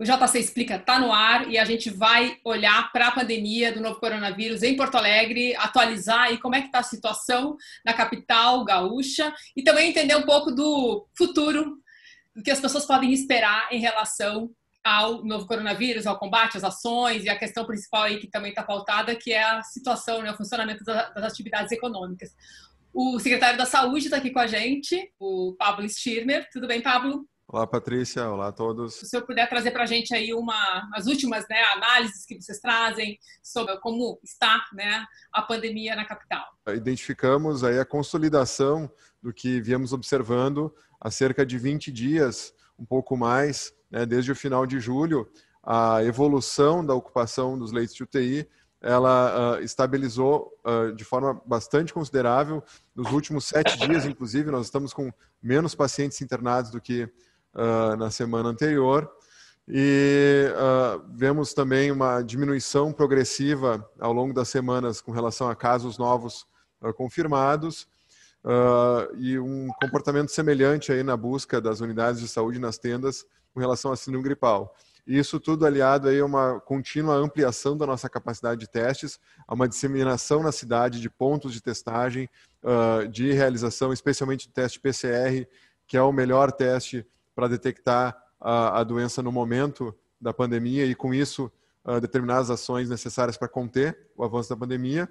O JC Explica está no ar e a gente vai olhar para a pandemia do novo coronavírus em Porto Alegre, atualizar aí como é que está a situação na capital gaúcha e também entender um pouco do futuro, o que as pessoas podem esperar em relação ao novo coronavírus, ao combate, às ações e a questão principal aí que também está pautada, que é a situação, né, o funcionamento das atividades econômicas. O secretário da Saúde está aqui com a gente, o Pablo Stirner. Tudo bem, Pablo? Olá, Patrícia. Olá a todos. Se eu puder trazer para a gente aí uma, as últimas né, análises que vocês trazem sobre como está né, a pandemia na capital. Identificamos aí a consolidação do que viemos observando há cerca de 20 dias, um pouco mais, né, desde o final de julho, a evolução da ocupação dos leitos de UTI ela uh, estabilizou uh, de forma bastante considerável. Nos últimos sete dias, inclusive, nós estamos com menos pacientes internados do que uh, na semana anterior. E uh, vemos também uma diminuição progressiva ao longo das semanas com relação a casos novos uh, confirmados e um comportamento semelhante aí na busca das unidades de saúde nas tendas com relação à síndrome gripal. isso tudo aliado aí a uma contínua ampliação da nossa capacidade de testes, a uma disseminação na cidade de pontos de testagem, de realização, especialmente do teste PCR, que é o melhor teste para detectar a, a, doença no momento da pandemia e, com isso, uh, determinar as ações necessárias para conter o avanço da pandemia,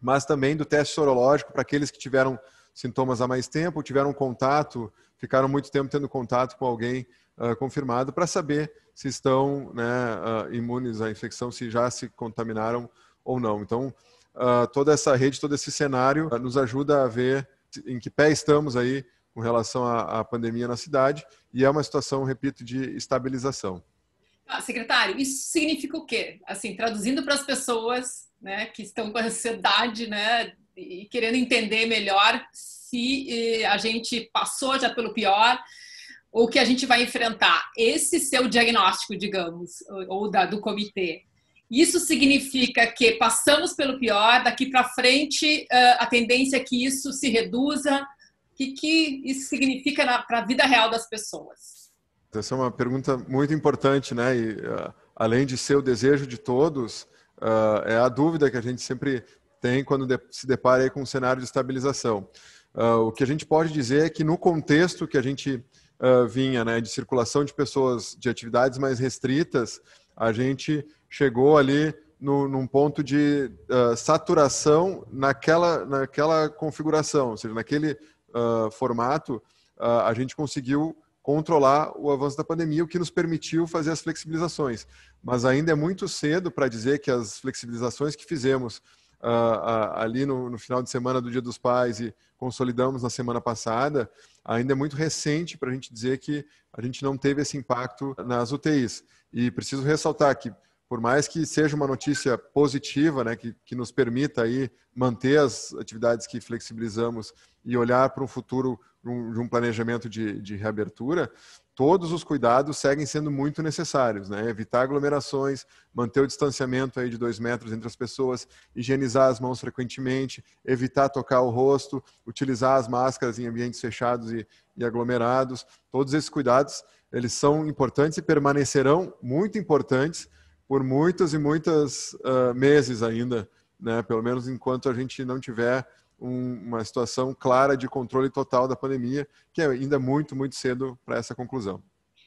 mas também do teste sorológico para aqueles que tiveram sintomas há mais tempo, tiveram contato, ficaram muito tempo tendo contato com alguém uh, confirmado, para saber se estão né, uh, imunes à infecção, se já se contaminaram ou não. Então, toda essa rede, todo esse cenário nos ajuda a ver em que pé estamos aí com relação à, à pandemia na cidade e é uma situação, repito, de estabilização. Ah, secretário, isso significa o quê? Assim, traduzindo para as pessoas né, que estão com ansiedade né, e querendo entender melhor se eh, a gente passou já pelo pior ou que a gente vai enfrentar. Esse seu diagnóstico, digamos, ou da, do comitê, isso significa que passamos pelo pior, daqui para frente eh, a tendência é que isso se reduza, o que, que isso significa para a vida real das pessoas? Essa é uma pergunta muito importante, né? E, uh, além de ser o desejo de todos, uh, é a dúvida que a gente sempre tem quando de se depara com um cenário de estabilização. Uh, o que a gente pode dizer é que no contexto que a gente vinha, né, de circulação de pessoas de atividades mais restritas, a gente chegou ali no, num ponto de saturação naquela, naquela configuração, ou seja, naquele uh, formato, uh, a gente conseguiu controlar o avanço da pandemia, o que nos permitiu fazer as flexibilizações. Mas ainda é muito cedo para dizer que as flexibilizações que fizemos uh, uh, ali no, no, final de semana do Dia dos Pais e consolidamos na semana passada, ainda é muito recente para a gente dizer que a gente não teve esse impacto nas UTIs. E preciso ressaltar que por mais que seja uma notícia positiva, né, que, que nos permita aí manter as atividades que flexibilizamos e olhar para um futuro um, de um planejamento de, de reabertura, todos os cuidados seguem sendo muito necessários, né? Evitar aglomerações, manter o distanciamento aí de dois metros entre as pessoas, higienizar as mãos frequentemente, evitar tocar o rosto, utilizar as máscaras em ambientes fechados e, e aglomerados. Todos esses cuidados eles são importantes e permanecerão muito importantes por muitas e muitas uh, meses ainda, né? Pelo menos enquanto a gente não tiver um, uma situação clara de controle total da pandemia, que é ainda muito, muito cedo para essa conclusão.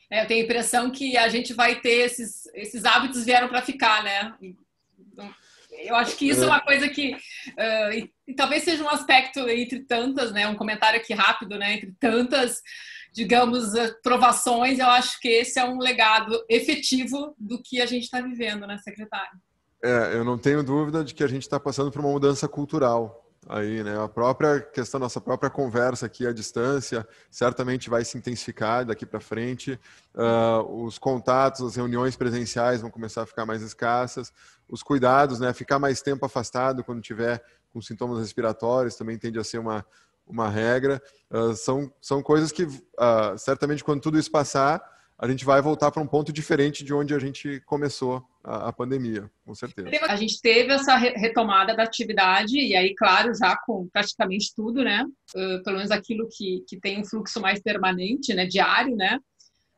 É, eu tenho a impressão que a gente vai ter esses, esses hábitos vieram para ficar, né? Eu acho que isso é uma coisa que uh, e, e talvez seja um aspecto entre tantas, né? Um comentário aqui rápido, né? Entre tantas, digamos, provações, eu acho que esse é um legado efetivo do que a gente está vivendo, né, secretário? É, eu não tenho dúvida de que a gente está passando por uma mudança cultural aí, né? A própria questão, nossa própria conversa aqui à distância, certamente vai se intensificar daqui para frente. Uh, os contatos, as reuniões presenciais vão começar a ficar mais escassas os cuidados, né? Ficar mais tempo afastado quando tiver com sintomas respiratórios também tende a ser uma, uma regra. Uh, são, são coisas que, uh, certamente, quando tudo isso passar, a gente vai voltar para um ponto diferente de onde a gente começou a, a pandemia, com certeza. A gente teve essa retomada da atividade, e aí, claro, já com praticamente tudo, né? Uh, pelo menos aquilo que, que tem um fluxo mais permanente, né? Diário, né?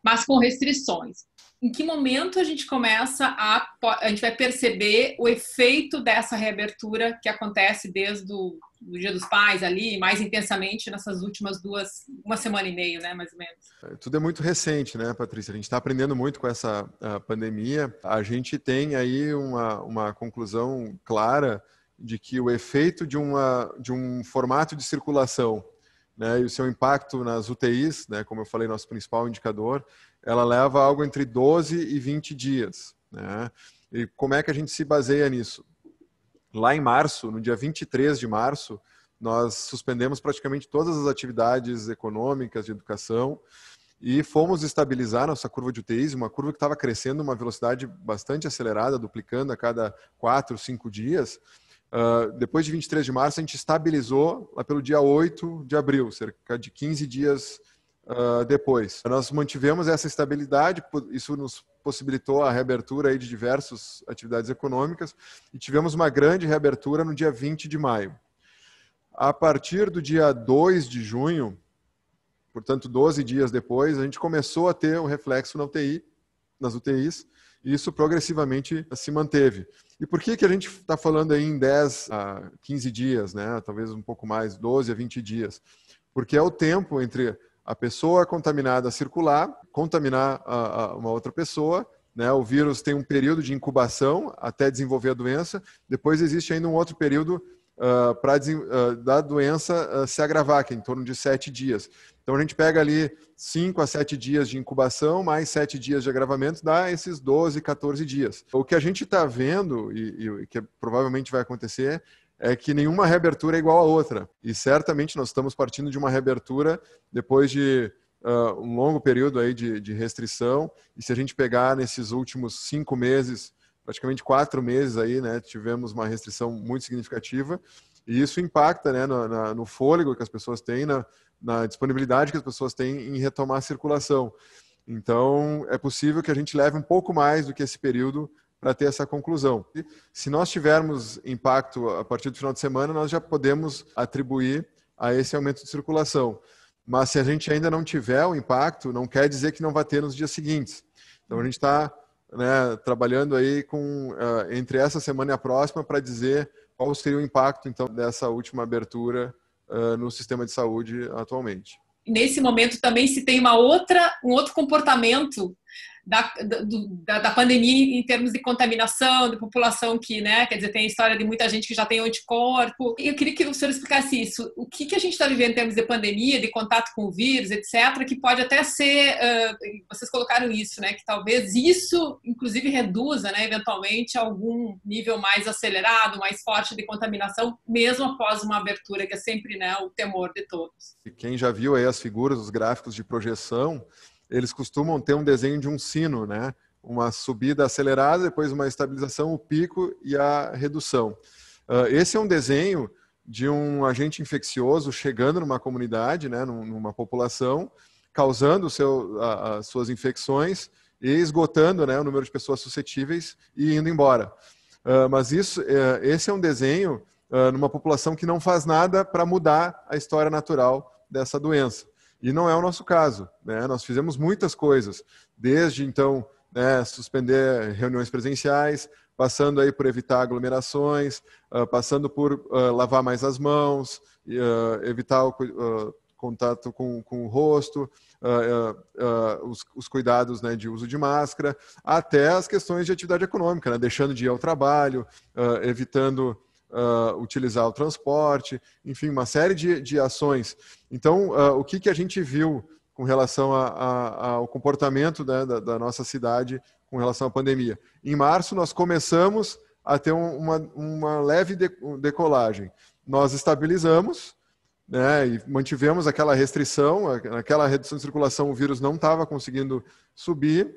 Mas com restrições em que momento a gente começa a a gente vai perceber o efeito dessa reabertura que acontece desde o do Dia dos Pais ali, mais intensamente nessas últimas duas, uma semana e meio, né, mais ou menos. É, tudo é muito recente, né, Patrícia? A gente está aprendendo muito com essa pandemia. A gente tem aí uma, uma conclusão clara de que o efeito de, uma, de um formato de circulação né, e o seu impacto nas UTIs, né, como eu falei, nosso principal indicador, ela leva algo entre 12 e 20 dias. Né? E como é que a gente se baseia nisso? Lá em março, no dia 23 de março, nós suspendemos praticamente todas as atividades econômicas de educação e fomos estabilizar nossa curva de UTIs, uma curva que estava crescendo uma velocidade bastante acelerada, duplicando a cada quatro, cinco dias. Uh, depois de 23 de março, a gente estabilizou lá pelo dia 8 de abril, cerca de 15 dias uh, depois. Nós mantivemos essa estabilidade, isso nos possibilitou a reabertura aí de diversas atividades econômicas e tivemos uma grande reabertura no dia 20 de maio. A partir do dia 2 de junho, portanto 12 dias depois, a gente começou a ter um reflexo na UTI, nas UTIs, e isso progressivamente se manteve. E por que, que a gente está falando aí em 10 a 15 dias, né? talvez um pouco mais, 12 a 20 dias? Porque é o tempo entre a pessoa contaminada circular, contaminar a, a uma outra pessoa, né? O vírus tem um período de incubação até desenvolver a doença, depois existe ainda um outro período uh, ah, para uh, ah, da doença uh, se agravar, que é em torno de sete dias. Então a gente pega ali cinco a sete dias de incubação, mais sete dias de agravamento, dá esses 12, 14 dias. O que a gente está vendo, e, e, que provavelmente vai acontecer, é que nenhuma reabertura é igual à outra. E certamente nós estamos partindo de uma reabertura depois de uh, um longo período aí de, de restrição. E se a gente pegar nesses últimos cinco meses, praticamente quatro meses aí, né, tivemos uma restrição muito significativa. E isso impacta né, no, na, no fôlego que as pessoas têm, na, na disponibilidade que as pessoas têm em retomar a circulação. Então, é possível que a gente leve um pouco mais do que esse período para ter essa conclusão. E se nós tivermos impacto a partir do final de semana, nós já podemos atribuir a esse aumento de circulação. Mas se a gente ainda não tiver o impacto, não quer dizer que não vai ter nos dias seguintes. Então a gente está né, trabalhando aí com uh, entre essa semana e a próxima para dizer qual seria o impacto então dessa última abertura uh, no sistema de saúde atualmente. Nesse momento também se tem uma outra um outro comportamento da, do, da, da, pandemia em termos de contaminação, de população que, né, quer dizer, tem a história de muita gente que já tem anticorpo. Eu queria que o senhor explicasse isso. O que, que a gente está vivendo em termos de pandemia, de contato com o vírus, etc., que pode até ser, uh, vocês colocaram isso, né, que talvez isso, inclusive, reduza, né, eventualmente, algum nível mais acelerado, mais forte de contaminação, mesmo após uma abertura, que é sempre, né, o temor de todos. E quem já viu aí as figuras, os gráficos de projeção, eles costumam ter um desenho de um sino, né? Uma subida acelerada, depois uma estabilização, o pico e a redução. Uh, esse é um desenho de um agente infeccioso chegando numa comunidade, né, numa população, causando seu, a, as suas infecções e esgotando né, o número de pessoas suscetíveis e indo embora. Uh, mas isso, uh, esse é um desenho ah, numa população que não faz nada para mudar a história natural dessa doença. E não é o nosso caso. Né? Nós fizemos muitas coisas, desde então né, suspender reuniões presenciais, passando aí por evitar aglomerações, uh, passando por uh, lavar mais as mãos, uh, evitar o contato com, com, o rosto, os, os, cuidados né, de uso de máscara, até as questões de atividade econômica, né, deixando de ir ao trabalho, evitando Uh, utilizar o transporte, enfim, uma série de, de ações. Então, uh, o que, que a gente viu com relação a, a, ao comportamento né, da, da, nossa cidade com relação à pandemia? Em março, nós começamos a ter uma, uma leve decolagem. Nós estabilizamos né, e mantivemos aquela restrição, aquela redução de circulação, o vírus não estava conseguindo subir.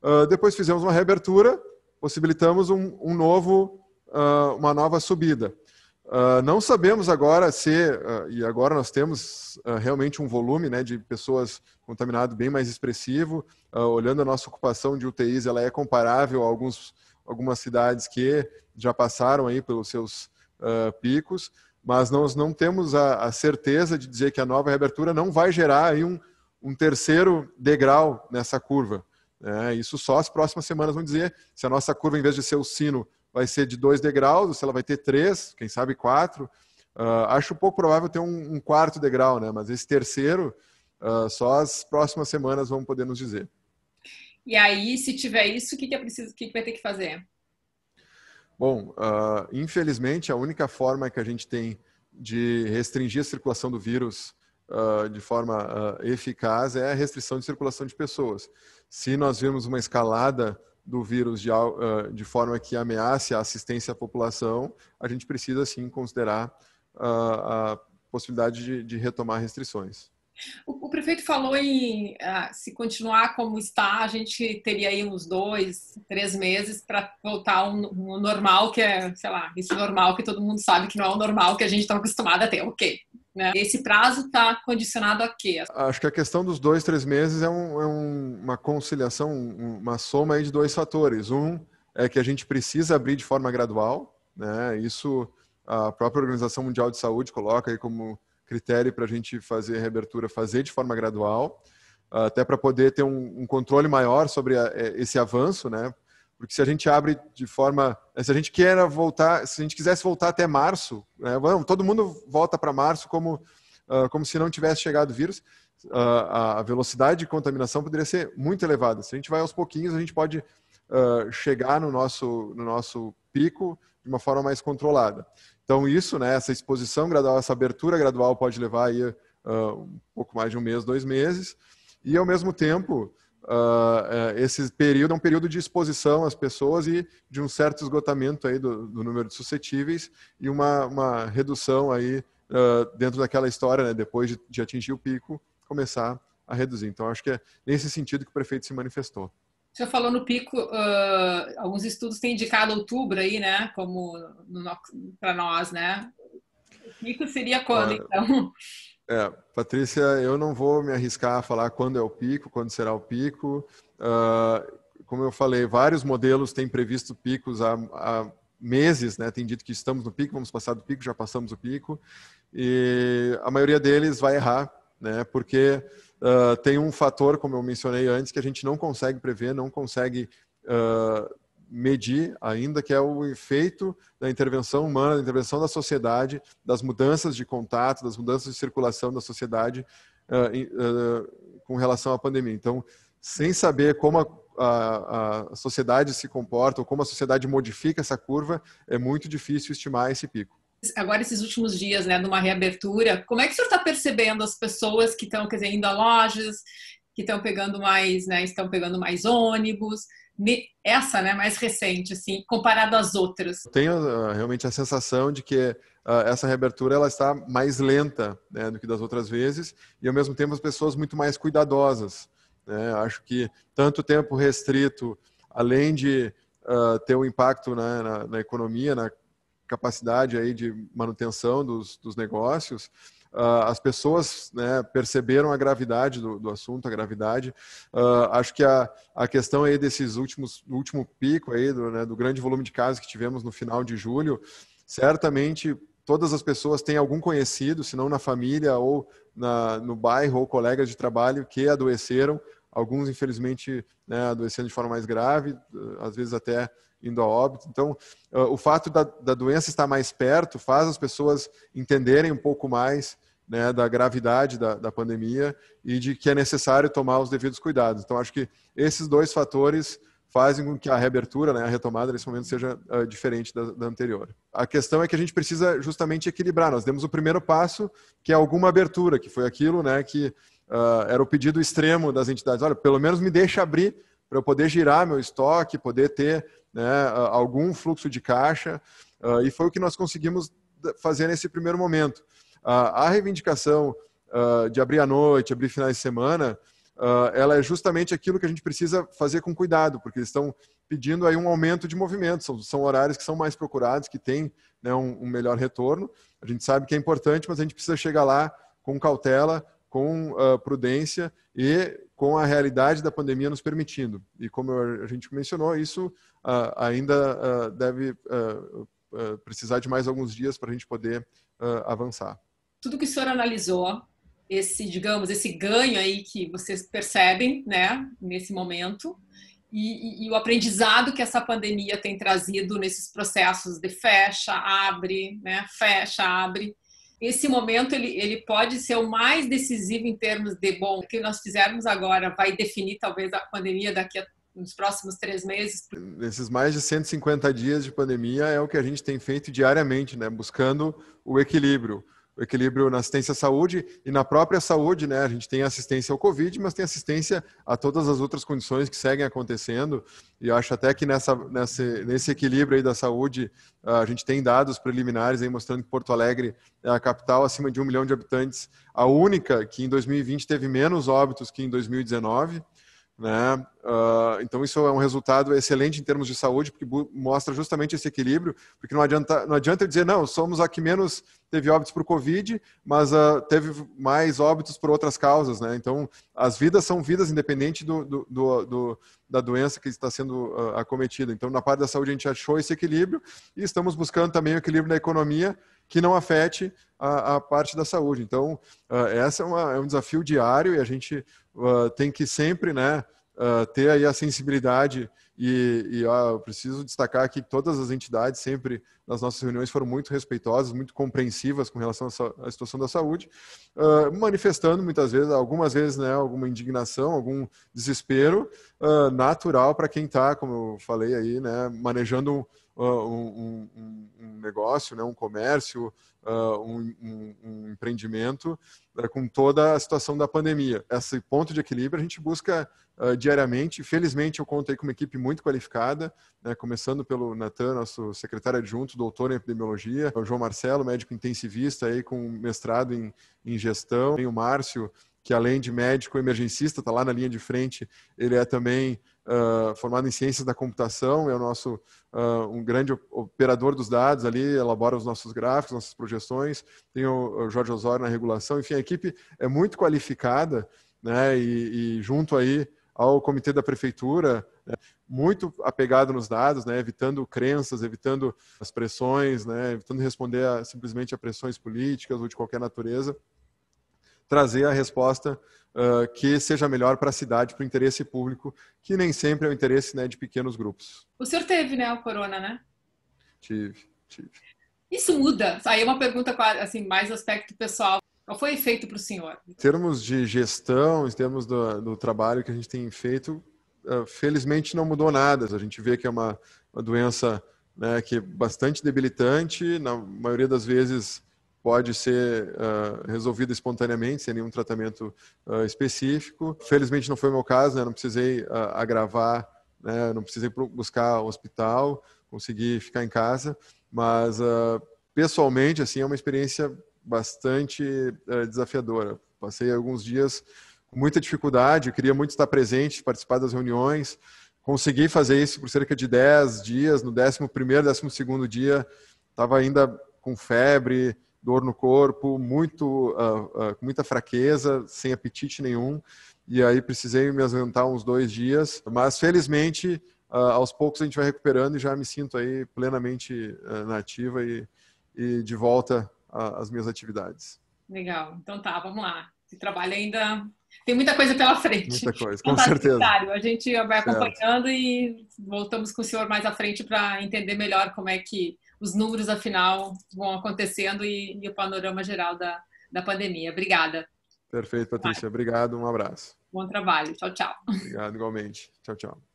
Uh, depois fizemos uma reabertura, possibilitamos um, um novo uh, uma nova subida. Uh, não sabemos agora se, uh, e agora nós temos uh, realmente um volume né, de pessoas contaminadas bem mais expressivo. olhando a nossa ocupação de UTIs, ela é comparável a alguns, algumas cidades que já passaram aí pelos seus picos, mas nós não temos a, a, certeza de dizer que a nova reabertura não vai gerar aí um, um terceiro degrau nessa curva. Né? Isso só as próximas semanas vão dizer se a nossa curva, em vez de ser o sino, vai ser de dois degraus, se ela vai ter três, quem sabe quatro. Uh, acho pouco provável ter um, um, quarto degrau, né? Mas esse terceiro, uh, só as próximas semanas vamos poder nos dizer. E aí, se tiver isso, o que, que é preciso, o que, que vai ter que fazer? Bom, uh, infelizmente, a única forma que a gente tem de restringir a circulação do vírus de forma eficaz é a restrição de circulação de pessoas. Se nós virmos uma escalada do vírus de, uh, de forma que ameace a assistência à população, a gente precisa sim considerar uh, a possibilidade de, de retomar restrições. O, o, prefeito falou em uh, se continuar como está, a gente teria aí uns dois, três meses para voltar ao um, um normal que é, sei lá, esse normal que todo mundo sabe que não é o normal que a gente está acostumado a ter, ok? Né? Esse prazo está condicionado a quê? Acho que a questão dos dois, três meses é, um, é um, uma conciliação, uma soma de dois fatores. Um é que a gente precisa abrir de forma gradual, né? Isso a própria Organização Mundial de Saúde coloca aí como critério para a gente fazer a reabertura, fazer de forma gradual, até para poder ter um, um controle maior sobre a, é, esse avanço, né? Porque se a gente abre de forma. Se a gente queira voltar, se a gente quisesse voltar até março, né, todo mundo volta para março como, uh, como se não tivesse chegado o vírus, uh, a velocidade de contaminação poderia ser muito elevada. Se a gente vai aos pouquinhos, a gente pode uh, chegar no nosso, no nosso pico de uma forma mais controlada. Então, isso, né, essa exposição gradual, essa abertura gradual pode levar aí, um pouco mais de um mês, dois meses, e ao mesmo tempo uh, esse período é um período de exposição às pessoas e de um certo esgotamento aí do, do número de suscetíveis e uma, uma redução aí uh, dentro daquela história, né, depois de, de atingir o pico, começar a reduzir. Então, acho que é nesse sentido que o prefeito se manifestou. Você falou no pico, uh, alguns estudos têm indicado outubro aí, né? Como para nós, né? O pico seria quando, então? É, Patrícia, eu não vou me arriscar a falar quando é o pico, quando será o pico. Uh, como eu falei, vários modelos têm previsto picos há, há meses, né? Tem dito que estamos no pico, vamos passar do pico, já passamos o pico. E a maioria deles vai errar, né? Porque uh, tem um fator, como eu mencionei antes, que a gente não consegue prever, não consegue uh, medir ainda, que é o efeito da intervenção humana, da intervenção da sociedade, das mudanças de contato, das mudanças de circulação da sociedade uh, uh, com relação à pandemia. Então, sem saber como a, a, a, sociedade se comporta ou como a sociedade modifica essa curva, é muito difícil estimar esse pico. Agora, esses últimos dias, né, numa reabertura, como é que o senhor está percebendo as pessoas que estão, quer dizer, indo a lojas, que estão pegando mais, né, estão pegando mais ônibus, essa, né, mais recente, assim, comparado às outras. tenho uh, realmente a sensação de que uh, essa reabertura ela está mais lenta né, do que das outras vezes e, ao mesmo tempo, as pessoas muito mais cuidadosas. Né? Acho que tanto tempo restrito, além de uh, ter um impacto na, né, na, na, economia, na capacidade aí de manutenção dos, dos negócios, uh, as pessoas né, perceberam a gravidade do, do assunto, a gravidade. Uh, acho que a, a questão aí desses últimos último pico aí do, né, do grande volume de casos que tivemos no final de julho, certamente todas as pessoas têm algum conhecido, se não na família ou na, no bairro ou colegas de trabalho que adoeceram. Alguns, infelizmente, né, adoecendo de forma mais grave, às vezes até indo a óbito. Então, ah, o fato da, da doença estar mais perto faz as pessoas entenderem um pouco mais né, da gravidade da, da pandemia e de que é necessário tomar os devidos cuidados. Então, acho que esses dois fatores fazem com que a reabertura, né, a retomada nesse momento seja uh, diferente da, da, anterior. A questão é que a gente precisa justamente equilibrar. Nós demos o primeiro passo, que é alguma abertura, que foi aquilo né, que uh, era o pedido extremo das entidades. Olha, pelo menos me deixa abrir para eu poder girar meu estoque, poder ter né, algum fluxo de caixa. Uh, e foi o que nós conseguimos fazer nesse primeiro momento. Uh, a reivindicação uh, de abrir à noite, abrir finais de semana, ah, ela é justamente aquilo que a gente precisa fazer com cuidado, porque eles estão pedindo aí um aumento de movimento. São, são horários que são mais procurados, que têm né, um, um melhor retorno. A gente sabe que é importante, mas a gente precisa chegar lá com cautela, com uh, prudência e com a realidade da pandemia nos permitindo. E como a gente mencionou, isso uh, ainda uh, deve precisar de mais alguns dias para a gente poder avançar. Tudo que o senhor analisou, esse, digamos, esse ganho aí que vocês percebem, né, nesse momento, e, e, e o aprendizado que essa pandemia tem trazido nesses processos de fecha, abre, né, fecha, abre, esse momento ele, ele pode ser o mais decisivo em termos de, bom, o que nós fizermos agora vai definir talvez a pandemia daqui a nos próximos três meses? Nesses mais de 150 dias de pandemia é o que a gente tem feito diariamente, né? Buscando o equilíbrio o equilíbrio na assistência à saúde e na própria saúde, né? A gente tem assistência ao Covid, mas tem assistência a todas as outras condições que seguem acontecendo. E eu acho até que nessa, nesse, nesse equilíbrio aí da saúde, ah, a gente tem dados preliminares aí mostrando que Porto Alegre é a capital acima de um milhão de habitantes, a única que em 2020 teve menos óbitos que em 2019. Né? Uh, então isso é um resultado excelente em termos de saúde, porque mostra justamente esse equilíbrio, porque não adianta, não adianta eu dizer, não, somos a que menos teve óbitos por Covid, mas uh, teve mais óbitos por outras causas. Né? Então as vidas são vidas independente do, do, do, do da doença que está sendo ah, acometida. Então, na parte da saúde, a gente achou esse equilíbrio e estamos buscando também o equilíbrio na economia que não afete a, a parte da saúde. Então, uh, essa é, uma, é, um desafio diário e a gente uh, tem que sempre né, uh, ter aí a sensibilidade e, e ó, eu preciso destacar aqui que todas as entidades sempre nas nossas reuniões foram muito respeitosas, muito compreensivas com relação à situação da saúde, uh, manifestando muitas vezes, algumas vezes, né, alguma indignação, algum desespero uh, natural para quem está, como eu falei aí, né, manejando uh, um, um, um, negócio, né, um comércio, uh, um, um, empreendimento uh, com toda a situação da pandemia. Esse ponto de equilíbrio a gente busca ah, diariamente. Felizmente, eu aí com uma equipe muito qualificada, né, começando pelo Natan, nosso secretário adjunto, doutor em epidemiologia, o João Marcelo, médico intensivista aí com mestrado em, em gestão, tem o Márcio, que além de médico emergencista, está lá na linha de frente, ele é também uh, formado em ciências da computação, é o nosso uh, um grande operador dos dados ali, elabora os nossos gráficos, nossas projeções, tem o, Jorge Osório na regulação, enfim, a equipe é muito qualificada, né, e, e junto aí ao comitê da prefeitura, né, muito apegado nos dados, né, evitando crenças, evitando as pressões, né, evitando responder a, simplesmente a pressões políticas ou de qualquer natureza trazer a resposta uh, que seja melhor para a cidade, para o interesse público, que nem sempre é o interesse né, de pequenos grupos. O senhor teve, né, o corona, né? Tive, tive. Isso muda? Aí é uma pergunta assim, mais aspecto pessoal. Qual foi o efeito para o senhor? Em termos de gestão, em termos do, do trabalho que a gente tem feito, uh, felizmente não mudou nada. A gente vê que é uma, uma doença né, que é bastante debilitante, na maioria das vezes pode ser uh, ah, resolvida espontaneamente, sem nenhum tratamento uh, específico. Felizmente não foi o meu caso, né? não precisei uh, agravar, né? não precisei buscar hospital, consegui ficar em casa, mas pessoalmente assim é uma experiência bastante eh, desafiadora. Passei alguns dias com muita dificuldade, queria muito estar presente, participar das reuniões, consegui fazer isso por cerca de 10 dias, no 11º, 12º dia, estava ainda com febre, dor no corpo, muito, uh, uh, muita fraqueza, sem apetite nenhum. E aí precisei me ausentar uns dois dias, mas felizmente uh, aos poucos a gente vai recuperando e já me sinto aí plenamente nativa e, e, de volta às minhas atividades. Legal, então tá, vamos lá. Esse trabalho ainda tem muita coisa pela frente. Muita coisa, com tá certeza. A gente vai acompanhando certo. e voltamos com o senhor mais à frente para entender melhor como é que os números, afinal, vão acontecendo e, e o panorama geral da, da pandemia. Obrigada. Perfeito, Patrícia. Obrigado, um abraço. Bom trabalho. Tchau, tchau. Obrigado, igualmente. Tchau, tchau.